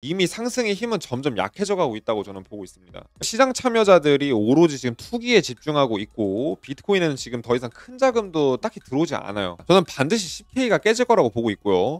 이미 상승의 힘은 점점 약해져 가고 있다고 저는 보고 있습니다. 시장 참여자들이 오로지 지금 투기에 집중하고 있고 비트코인에는 지금 더 이상 큰 자금도 딱히 들어오지 않아요. 저는 반드시 CPA가 깨질 거라고 보고 있고요.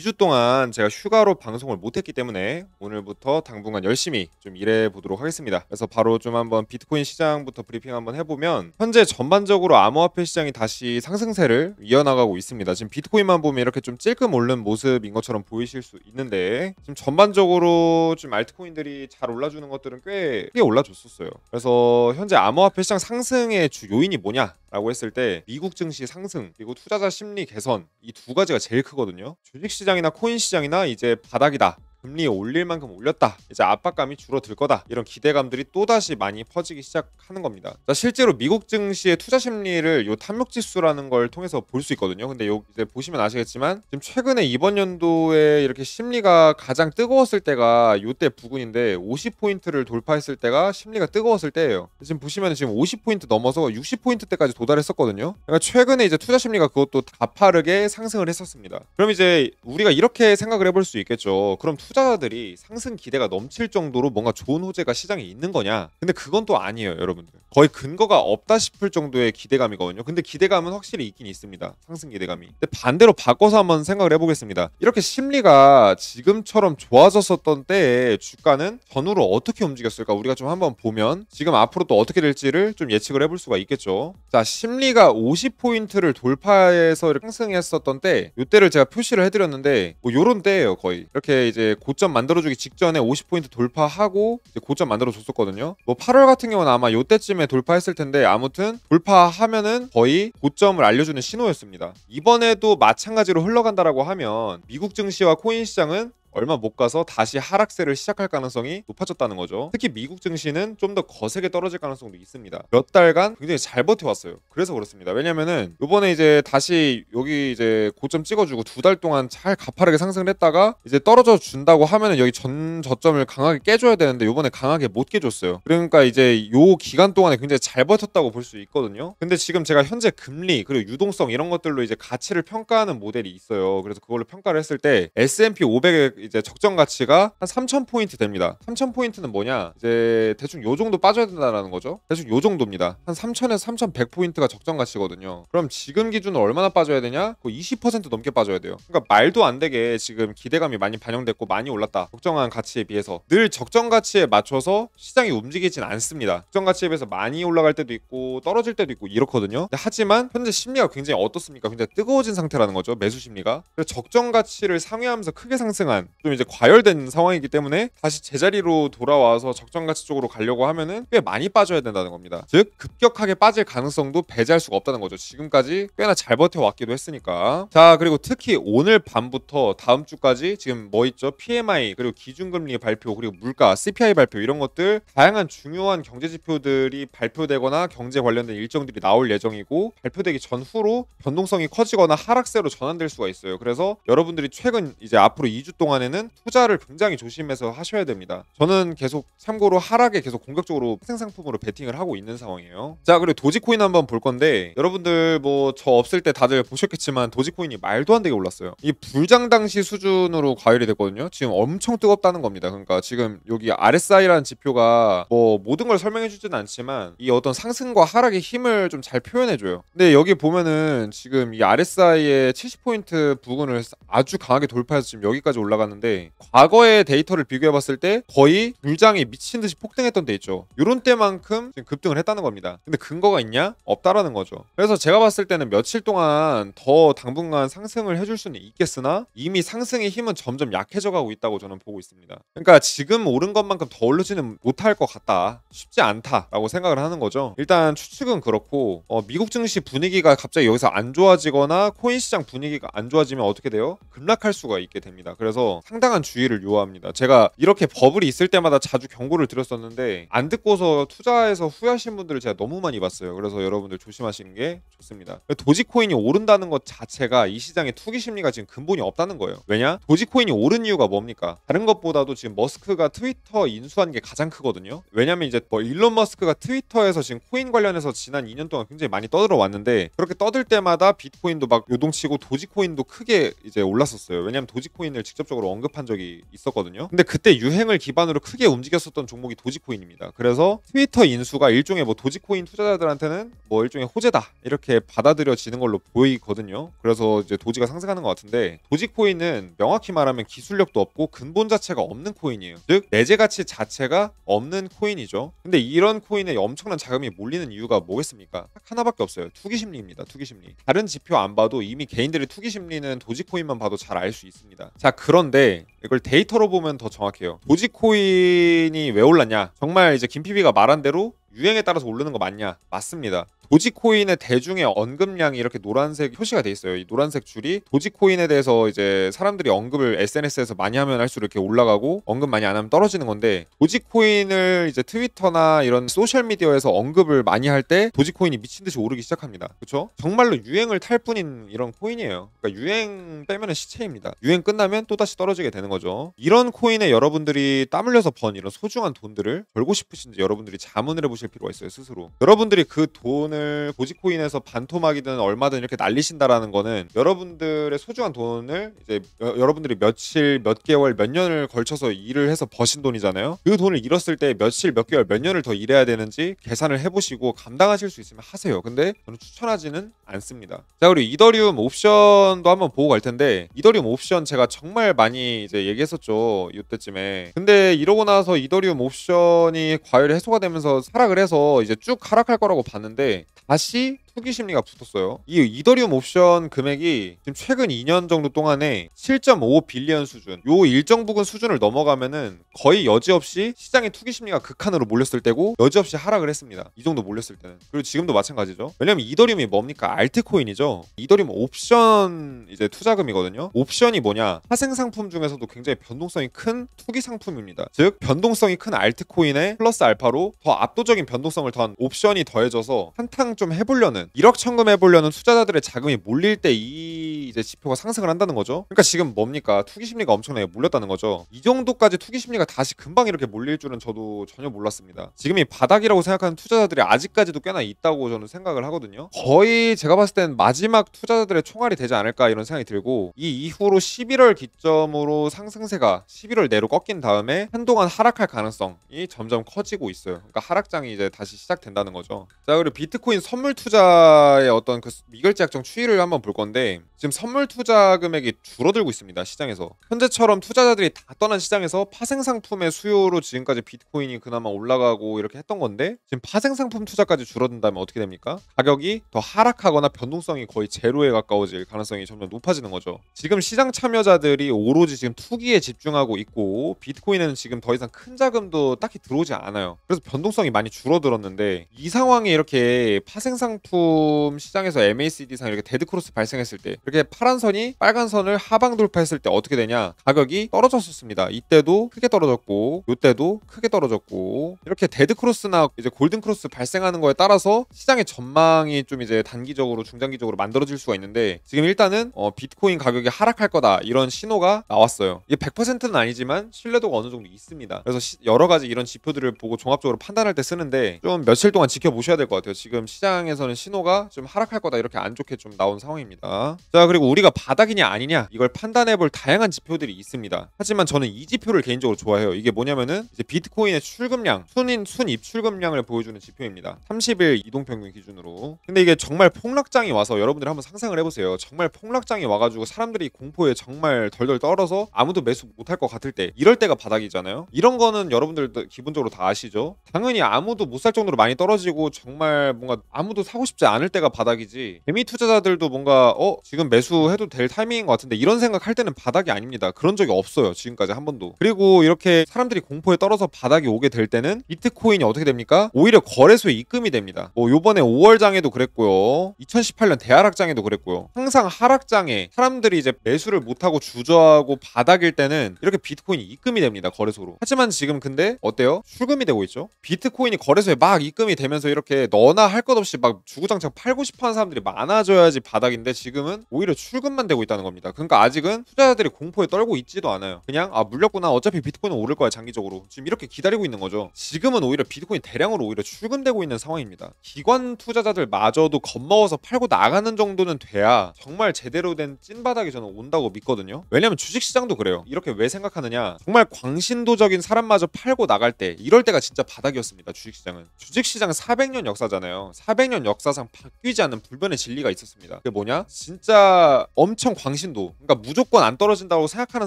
2주 동안 제가 휴가로 방송을 못했기 때문에 오늘부터 당분간 열심히 좀 일해 보도록 하겠습니다. 그래서 바로 좀 한번 비트코인 시장부터 브리핑 한번 해보면 현재 전반적으로 암호화폐 시장이 다시 상승세를 이어나가고 있습니다. 지금 비트코인만 보면 이렇게 좀 찔끔 오른 모습인 것처럼 보이실 수 있는데 지금 전반적으로 좀 알트코인들이 잘 올라주는 것들은 꽤 크게 올라줬었어요. 그래서 현재 암호화폐 시장 상승의 주 요인이 뭐냐? 라고 했을 때 미국 증시 상승 그리고 투자자 심리 개선 이 두 가지가 제일 크거든요. 주식 시장이나 코인 시장이나 이제 바닥이다 금리 올릴 만큼 올렸다. 이제 압박감이 줄어들 거다. 이런 기대감들이 또다시 많이 퍼지기 시작하는 겁니다. 자, 실제로 미국 증시의 투자 심리를 요 탐욕 지수라는 걸 통해서 볼 수 있거든요. 근데 요 이제 보시면 아시겠지만 지금 최근에 이번 연도에 이렇게 심리가 가장 뜨거웠을 때가 요때 부근인데 50포인트를 돌파했을 때가 심리가 뜨거웠을 때예요. 지금 보시면 지금 50포인트 넘어서 60포인트 때까지 도달했었거든요. 그러니까 최근에 이제 투자 심리가 그것도 가파르게 상승을 했었습니다. 그럼 이제 우리가 이렇게 생각을 해볼 수 있겠죠. 그럼 투자자들이 상승 기대가 넘칠 정도로 뭔가 좋은 호재가 시장에 있는 거냐? 근데 그건 또 아니에요, 여러분들. 거의 근거가 없다 싶을 정도의 기대감이거든요. 근데 기대감은 확실히 있긴 있습니다. 상승 기대감이. 근데 반대로 바꿔서 한번 생각을 해보겠습니다. 이렇게 심리가 지금처럼 좋아졌었던 때에 주가는 전후로 어떻게 움직였을까? 우리가 좀 한번 보면 지금 앞으로 또 어떻게 될지를 좀 예측을 해볼 수가 있겠죠. 자, 심리가 50포인트를 돌파해서 상승했었던 때, 이때를 제가 표시를 해드렸는데, 뭐 요런 때예요, 거의. 이렇게 이제 고점 만들어주기 직전에 50포인트 돌파하고 이제 고점 만들어줬었거든요. 뭐 8월 같은 경우는 아마 요때쯤에 돌파했을 텐데 아무튼 돌파하면은 거의 고점을 알려주는 신호였습니다. 이번에도 마찬가지로 흘러간다라고 하면 미국 증시와 코인 시장은 얼마 못 가서 다시 하락세를 시작할 가능성이 높아졌다는 거죠. 특히 미국 증시는 좀 더 거세게 떨어질 가능성도 있습니다. 몇 달간 굉장히 잘 버텨왔어요. 그래서 그렇습니다. 왜냐면은 이번에 이제 다시 여기 이제 고점 찍어주고 두 달 동안 잘 가파르게 상승을 했다가 이제 떨어져 준다고 하면은 여기 전 저점을 강하게 깨줘야 되는데 이번에 강하게 못 깨줬어요. 그러니까 이제 요 기간 동안에 굉장히 잘 버텼다고 볼 수 있거든요. 근데 지금 제가 현재 금리 그리고 유동성 이런 것들로 이제 가치를 평가하는 모델이 있어요. 그래서 그걸로 평가를 했을 때 S&P 5 0 0에 이제 적정 가치가 한 3,000포인트 됩니다. 3,000포인트는 뭐냐? 이제 대충 요 정도 빠져야 된다라는 거죠. 대충 요 정도입니다. 한 3,000에서 3,100포인트가 적정 가치거든요. 그럼 지금 기준은 얼마나 빠져야 되냐? 그 20% 넘게 빠져야 돼요. 그러니까 말도 안 되게 지금 기대감이 많이 반영됐고 많이 올랐다. 적정한 가치에 비해서 늘 적정 가치에 맞춰서 시장이 움직이진 않습니다. 적정 가치에 비해서 많이 올라갈 때도 있고 떨어질 때도 있고 이렇거든요. 하지만 현재 심리가 굉장히 어떻습니까? 굉장히 뜨거워진 상태라는 거죠. 매수 심리가. 적정 가치를 상회하면서 크게 상승한 좀 이제 과열된 상황이기 때문에 다시 제자리로 돌아와서 적정 가치 쪽으로 가려고 하면은 꽤 많이 빠져야 된다는 겁니다. 즉 급격하게 빠질 가능성도 배제할 수가 없다는 거죠. 지금까지 꽤나 잘 버텨왔기도 했으니까. 자 그리고 특히 오늘 밤부터 다음 주까지 지금 뭐 있죠? PMI 그리고 기준금리 발표 그리고 물가 CPI 발표 이런 것들 다양한 중요한 경제 지표들이 발표되거나 경제 관련된 일정들이 나올 예정이고 발표되기 전후로 변동성이 커지거나 하락세로 전환될 수가 있어요. 그래서 여러분들이 최근 이제 앞으로 2주 동안 동안에는 투자를 굉장히 조심해서 하셔야 됩니다. 저는 계속 참고로 하락에 계속 공격적으로 상승 상품으로 베팅을 하고 있는 상황이에요. 자 그리고 도지코인 한번 볼 건데 여러분들 뭐 저 없을 때 다들 보셨겠지만 도지코인이 말도 안 되게 올랐어요. 이 불장 당시 수준으로 과열이 됐거든요. 지금 엄청 뜨겁다는 겁니다. 그러니까 지금 여기 RSI라는 지표가 뭐 모든 걸 설명해 주지는 않지만 이 어떤 상승과 하락의 힘을 좀 잘 표현해 줘요. 근데 여기 보면은 지금 이 RSI의 70포인트 부근을 아주 강하게 돌파해서 지금 여기까지 올라가는 올라는데 과거의 데이터를 비교해봤을 때 거의 물장이 미친 듯이 폭등했던 데 있죠. 이런 때만큼 지금 급등을 했다는 겁니다. 근데 근거가 있냐? 없다라는 거죠. 그래서 제가 봤을 때는 며칠 동안 더 당분간 상승을 해줄 수는 있겠으나 이미 상승의 힘은 점점 약해져 가고 있다고 저는 보고 있습니다. 그러니까 지금 오른 것만큼 더 오르지는 못할 것 같다. 쉽지 않다라고 생각을 하는 거죠. 일단 추측은 그렇고 어, 미국 증시 분위기가 갑자기 여기서 안 좋아지거나 코인 시장 분위기가 안 좋아지면 어떻게 돼요? 급락할 수가 있게 됩니다. 그래서 상당한 주의를 요합니다. 제가 이렇게 버블이 있을 때마다 자주 경고를 드렸었는데 안 듣고서 투자해서 후회하신 분들을 제가 너무 많이 봤어요. 그래서 여러분들 조심하시는 게 좋습니다. 도지코인이 오른다는 것 자체가 이 시장의 투기 심리가 지금 근본이 없다는 거예요. 왜냐? 도지코인이 오른 이유가 뭡니까? 다른 것보다도 지금 머스크가 트위터 인수한 게 가장 크거든요. 왜냐면 이제 뭐 일론 머스크가 트위터에서 지금 코인 관련해서 지난 2년 동안 굉장히 많이 떠들어 왔는데 그렇게 떠들 때마다 비트코인도 막 요동치고 도지코인도 크게 이제 올랐었어요. 왜냐면 도지코인을 직접적으로 언급한 적이 있었거든요. 근데 그때 유행을 기반으로 크게 움직였었던 종목이 도지코인입니다. 그래서 트위터 인수가 일종의 뭐 도지코인 투자자들한테는 뭐 일종의 호재다 이렇게 받아들여지는 걸로 보이거든요. 그래서 이제 도지가 상승하는 것 같은데 도지코인은 명확히 말하면 기술력도 없고 근본 자체가 없는 코인이에요. 즉 내재 가치 자체가 없는 코인이죠. 근데 이런 코인에 엄청난 자금이 몰리는 이유가 뭐겠습니까? 딱 하나밖에 없어요. 투기 심리입니다. 투기 심리. 다른 지표 안 봐도 이미 개인들의 투기 심리는 도지코인만 봐도 잘 알 수 있습니다. 자 그런데 건데 이걸 데이터로 보면 더 정확해요. 도지코인이 왜 올랐냐? 정말 이제 김PB가 말한 대로 유행에 따라서 오르는 거 맞냐? 맞습니다. 도지코인의 대중의 언급량이 이렇게 노란색 표시가 돼 있어요. 이 노란색 줄이 도지코인에 대해서 이제 사람들이 언급을 SNS에서 많이 하면 할수록 이렇게 올라가고 언급 많이 안 하면 떨어지는 건데 도지코인을 이제 트위터나 이런 소셜 미디어에서 언급을 많이 할 때 도지코인이 미친 듯이 오르기 시작합니다. 그렇죠? 정말로 유행을 탈 뿐인 이런 코인이에요. 그러니까 유행 빼면은 시체입니다. 유행 끝나면 또 다시 떨어지게 되는 거죠. 이런 코인에 여러분들이 땀 흘려서 번 이런 소중한 돈들을 벌고 싶으신지 여러분들이 자문을 해보실 필요가 있어요 스스로. 여러분들이 그 돈을 돈을 보지코인에서 반토막이든 얼마든 이렇게 날리신다라는 거는 여러분들의 소중한 돈을 이제 여, 여러분들이 며칠, 몇 개월, 몇 년을 걸쳐서 일을 해서 버신 돈이잖아요. 그 돈을 잃었을 때 며칠, 몇 개월, 몇 년을 더 일해야 되는지 계산을 해보시고 감당하실 수 있으면 하세요. 근데 저는 추천하지는 않습니다. 자, 우리 이더리움 옵션도 한번 보고 갈 텐데 이더리움 옵션 제가 정말 많이 이제 얘기했었죠. 이때쯤에. 근데 이러고 나서 이더리움 옵션이 과열 해소가 되면서 하락을 해서 이제 쭉 하락할 거라고 봤는데 다시 투기 심리가 붙었어요. 이 이더리움 옵션 금액이 지금 최근 2년 정도 동안에 7.5 빌리언 수준, 요 일정 부분 수준을 넘어가면은 거의 여지없이 시장의 투기 심리가 극한으로 몰렸을 때고 여지없이 하락을 했습니다. 이 정도 몰렸을 때는. 그리고 지금도 마찬가지죠. 왜냐면 이더리움이 뭡니까? 알트코인이죠. 이더리움 옵션 이제 투자금이거든요. 옵션이 뭐냐? 파생 상품 중에서도 굉장히 변동성이 큰 투기 상품입니다. 즉 변동성이 큰 알트코인에 플러스 알파로 더 압도적인 변동성을 더한 옵션이 더해져서 한탕 좀 해보려는 1억 청금해 보려는 투자자들의 자금이 몰릴 때 이 이제 지표가 상승을 한다는 거죠. 그러니까 지금 뭡니까? 투기 심리가 엄청나게 몰렸다는 거죠. 이 정도까지 투기 심리가 다시 금방 이렇게 몰릴 줄은 저도 전혀 몰랐습니다. 지금이 바닥이라고 생각하는 투자자들이 아직까지도 꽤나 있다고 저는 생각을 하거든요. 거의 제가 봤을 땐 마지막 투자자들의 총알이 되지 않을까 이런 생각이 들고 이 이후로 11월 기점으로 상승세가 11월 내로 꺾인 다음에 한동안 하락할 가능성이 점점 커지고 있어요. 그러니까 하락장이 이제 다시 시작된다는 거죠. 자, 그리고 비트코인 선물 투자 투자의 어떤 그 미결제 약정 추이를 한번 볼 건데 지금 선물 투자 금액이 줄어들고 있습니다 시장에서 현재처럼 투자자들이 다 떠난 시장에서 파생 상품의 수요로 지금까지 비트코인이 그나마 올라가고 이렇게 했던 건데 지금 파생 상품 투자까지 줄어든다면 어떻게 됩니까? 가격이 더 하락하거나 변동성이 거의 제로에 가까워질 가능성이 점점 높아지는 거죠. 지금 시장 참여자들이 오로지 지금 투기에 집중하고 있고 비트코인에는 지금 더 이상 큰 자금도 딱히 들어오지 않아요. 그래서 변동성이 많이 줄어들었는데 이 상황에 이렇게 파생 상품 제품 시장에서 MACD상 이렇게 데드크로스 발생했을 때 이렇게 파란 선이 빨간 선을 하방 돌파했을 때 어떻게 되냐 가격이 떨어졌었습니다. 이때도 크게 떨어졌고 이때도 크게 떨어졌고 이렇게 데드크로스나 이제 골든크로스 발생하는 거에 따라서 시장의 전망이 좀 이제 단기적으로 중장기적으로 만들어질 수가 있는데 지금 일단은 어, 비트코인 가격이 하락할 거다 이런 신호가 나왔어요. 이게 100%는 아니지만 신뢰도가 어느 정도 있습니다. 그래서 시, 여러 가지 이런 지표들을 보고 종합적으로 판단할 때 쓰는데 좀 며칠 동안 지켜보셔야 될 것 같아요. 지금 시장에서는 신 신호가 좀 하락할 거다 이렇게 안 좋게 좀 나온 상황입니다. 자 그리고 우리가 바닥이냐 아니냐 이걸 판단해 볼 다양한 지표들이 있습니다. 하지만 저는 이 지표를 개인적으로 좋아해요. 이게 뭐냐면은 이제 비트코인의 출금량, 순인 순입 출금량을 보여주는 지표입니다. 30일 이동평균 기준으로. 근데 이게 정말 폭락장이 와서 여러분들 한번 상상을 해보세요. 정말 폭락장이 와가지고 사람들이 공포에 정말 덜덜 떨어서 아무도 매수 못할 것 같을 때 이럴 때가 바닥이잖아요. 이런 거는 여러분들도 기본적으로 다 아시죠? 당연히 아무도 못 살 정도로 많이 떨어지고 정말 뭔가 아무도 사고 싶지 싶지 않을 때가 바닥이지 개미 투자자들도 뭔가 어 지금 매수해도 될 타이밍인 것 같은데 이런 생각할 때는 바닥이 아닙니다. 그런 적이 없어요. 지금까지 한 번도. 그리고 이렇게 사람들이 공포에 떨어서 바닥이 오게 될 때는 비트코인이 어떻게 됩니까? 오히려 거래소에 입금이 됩니다. 뭐 요번에 5월장에도 그랬고요. 2018년 대하락장에도 그랬고요. 항상 하락장에 사람들이 이제 매수를 못하고 주저하고 바닥일 때는 이렇게 비트코인이 입금이 됩니다. 거래소로. 하지만 지금 근데 어때요? 출금이 되고 있죠? 비트코인이 거래소에 막 입금이 되면서 이렇게 너나 할 것 없이 막 주고 주장 팔고 싶어하는 사람들이 많아져야지 바닥인데 지금은 오히려 출근만 되고 있다는 겁니다. 그러니까 아직은 투자자들이 공포에 떨고 있지도 않아요. 그냥 아 물렸구나 어차피 비트코인은 오를 거야 장기적으로 지금 이렇게 기다리고 있는 거죠. 지금은 오히려 비트코인 대량으로 오히려 출근되고 있는 상황입니다. 기관 투자자들 마저도 겁먹어서 팔고 나가는 정도는 돼야 정말 제대로 된 찐바닥이 저는 온다고 믿거든요. 왜냐면 주식시장도 그래요. 이렇게 왜 생각하느냐 정말 광신도적인 사람마저 팔고 나갈 때 이럴 때가 진짜 바닥이었습니다. 주식시장은 주식시장 400년 역사잖아요. 400년 역사 상 항상 바뀌지 않는 불변의 진리가 있었습니다. 그게 뭐냐? 진짜 엄청 광신도 그러니까 무조건 안 떨어진다고 생각하는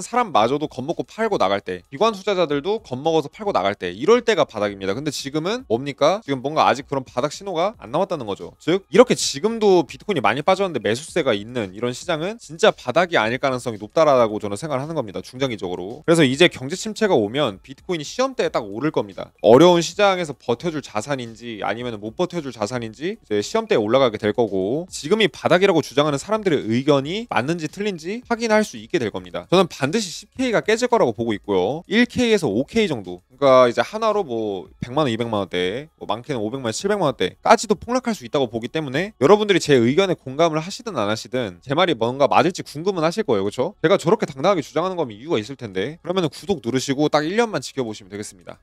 사람마저도 겁먹고 팔고 나갈 때 기관 투자자들도 겁먹어서 팔고 나갈 때 이럴 때가 바닥입니다. 근데 지금은 뭡니까? 지금 뭔가 아직 그런 바닥 신호가 안 나왔다는 거죠. 즉 이렇게 지금도 비트코인이 많이 빠졌는데 매수세가 있는 이런 시장은 진짜 바닥이 아닐 가능성이 높다라고 저는 생각을 하는 겁니다. 중장기적으로. 그래서 이제 경제 침체가 오면 비트코인이 시험대에 딱 오를 겁니다. 어려운 시장에서 버텨줄 자산인지 아니면 못 버텨줄 자산인지 이제 시험 3대에 올라가게 될 거고 지금이 바닥이라고 주장하는 사람들의 의견이 맞는지 틀린지 확인할 수 있게 될 겁니다. 저는 반드시 10K가 깨질 거라고 보고 있고요. 1K에서 5K 정도 그러니까 이제 하나로 뭐 100만 원, 200만 원대, 뭐 많게는 500만 원, 700만 원대까지도 폭락할 수 있다고 보기 때문에 여러분들이 제 의견에 공감을 하시든 안 하시든 제 말이 뭔가 맞을지 궁금은 하실 거예요. 그렇죠? 제가 저렇게 당당하게 주장하는 거면 이유가 있을 텐데. 그러면 구독 누르시고 딱 1년만 지켜보시면 되겠습니다.